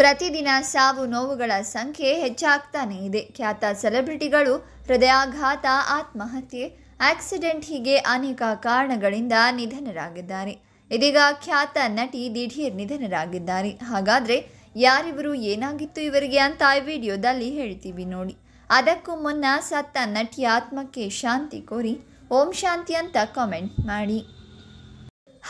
ಪ್ರತಿದಿನ ಸಾವು ನೋವುಗಳ ಸಂಖ್ಯೆ ಹೆಚ್ಚಾಗ್ತಾನೆ ಇದೆ ಖ್ಯಾತ ಸೆಲೆಬ್ರಿಟಿಗಳು ಹೃದಯಾಘಾತ ಆತ್ಮಹತ್ಯೆ ಆಕ್ಸಿಡೆಂಟ್ ಹೀಗೆ ಅನೇಕ ಕಾರಣಗಳಿಂದ ನಿಧನರಾಗಿದ್ದಾರೆ ಇದೀಗ ಖ್ಯಾತ ನಟಿ ದಿಢೀರ್ ನಿಧನರಾಗಿದ್ದಾರೆ ಹಾಗಾದರೆ ಯಾರಿವರು ಏನಾಗಿತ್ತು ಇವರಿಗೆ ಅಂತ ಈ ವಿಡಿಯೋದಲ್ಲಿ ಹೇಳ್ತೀವಿ ನೋಡಿ ಅದಕ್ಕೂ ಮುನ್ನ ಸತ್ತ ನಟಿಯ ಆತ್ಮಕ್ಕೆ ಶಾಂತಿ ಕೋರಿ ಓಂ ಶಾಂತಿ ಅಂತ ಕಾಮೆಂಟ್ ಮಾಡಿ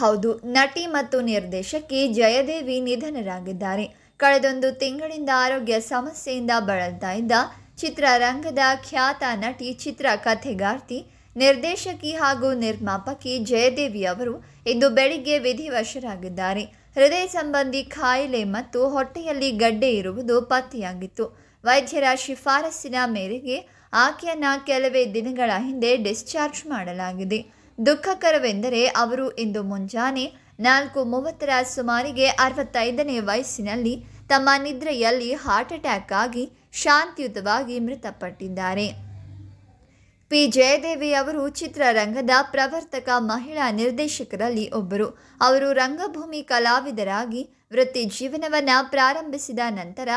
ಹೌದು ನಟಿ ಮತ್ತು ನಿರ್ದೇಶಕಿ ಜಯದೇವಿ ನಿಧನರಾಗಿದ್ದಾರೆ ಕಳೆದೊಂದು ತಿಂಗಳಿಂದ ಆರೋಗ್ಯ ಸಮಸ್ಯೆಯಿಂದ ಬಳಲ್ತಾ ಇದ್ದ ಚಿತ್ರರಂಗದ ಖ್ಯಾತ ನಟಿ ಚಿತ್ರ ಕಥೆಗಾರ್ತಿ ನಿರ್ದೇಶಕಿ ಹಾಗೂ ನಿರ್ಮಾಪಕಿ ಜಯದೇವಿ ಅವರು ಇಂದು ಬೆಳಿಗ್ಗೆ ವಿಧಿವಶರಾಗಿದ್ದಾರೆ ಹೃದಯ ಸಂಬಂಧಿ ಖಾಯಿಲೆ ಮತ್ತು ಹೊಟ್ಟೆಯಲ್ಲಿ ಗಡ್ಡೆ ಇರುವುದು ಪತ್ತೆಯಾಗಿತ್ತು ವೈದ್ಯರ ಶಿಫಾರಸ್ಸಿನ ಮೇರೆಗೆ ಆಕೆಯನ್ನು ಕೆಲವೇ ದಿನಗಳ ಹಿಂದೆ ಡಿಸ್ಚಾರ್ಜ್ ಮಾಡಲಾಗಿದೆ ದುಃಖಕರವೆಂದರೆ ಅವರು ಇಂದು ಮುಂಜಾನೆ ನಾಲ್ಕು ಮೂವತ್ತರ ಸುಮಾರಿಗೆ ಅರವತ್ತೈದನೇ ವಯಸ್ಸಿನಲ್ಲಿ ತಮ್ಮ ನಿದ್ರೆಯಲ್ಲಿ ಹಾರ್ಟ್ ಅಟ್ಯಾಕ್ ಆಗಿ ಶಾಂತಿಯುತವಾಗಿ ಮೃತಪಟ್ಟಿದ್ದಾರೆ ಪಿ ಜಯದೇವಿ ಅವರು ಚಿತ್ರರಂಗದ ಪ್ರವರ್ತಕ ಮಹಿಳಾ ನಿರ್ದೇಶಕರಲ್ಲಿ ಒಬ್ಬರು ಅವರು ರಂಗಭೂಮಿ ಕಲಾವಿದರಾಗಿ ವೃತ್ತಿ ಜೀವನವನ್ನು ಪ್ರಾರಂಭಿಸಿದ ನಂತರ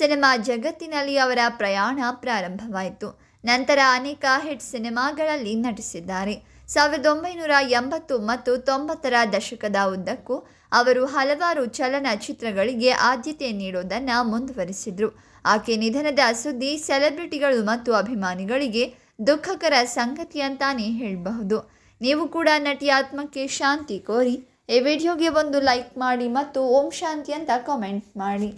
ಸಿನಿಮಾ ಜಗತ್ತಿನಲ್ಲಿ ಅವರ ಪ್ರಯಾಣ ಪ್ರಾರಂಭವಾಯಿತು ನಂತರ ಅನೇಕ ಹಿಟ್ ಸಿನಿಮಾಗಳಲ್ಲಿ ನಟಿಸಿದ್ದಾರೆ ಸಾವಿರದ ಒಂಬೈನೂರ ಎಂಬತ್ತು ಮತ್ತು ತೊಂಬತ್ತರ ದಶಕದ ಉದ್ದಕ್ಕೂ ಅವರು ಹಲವಾರು ಚಲನಚಿತ್ರಗಳಿಗೆ ಆದ್ಯತೆ ನೀಡುವುದನ್ನು ಮುಂದುವರಿಸಿದರು ಆಕೆ ನಿಧನದ ಸುದ್ದಿ ಸೆಲೆಬ್ರಿಟಿಗಳು ಮತ್ತು ಅಭಿಮಾನಿಗಳಿಗೆ ದುಃಖಕರ ಸಂಗತಿ ಅಂತಾನೆ ಹೇಳಬಹುದು ನೀವು ಕೂಡ ನಟಿ ಆತ್ಮಕ್ಕೆ ಶಾಂತಿ ಕೋರಿ ಈ ವಿಡಿಯೋಗೆ ಒಂದು ಲೈಕ್ ಮಾಡಿ ಮತ್ತು ಓಂ ಶಾಂತಿ ಅಂತ ಕಮೆಂಟ್ ಮಾಡಿ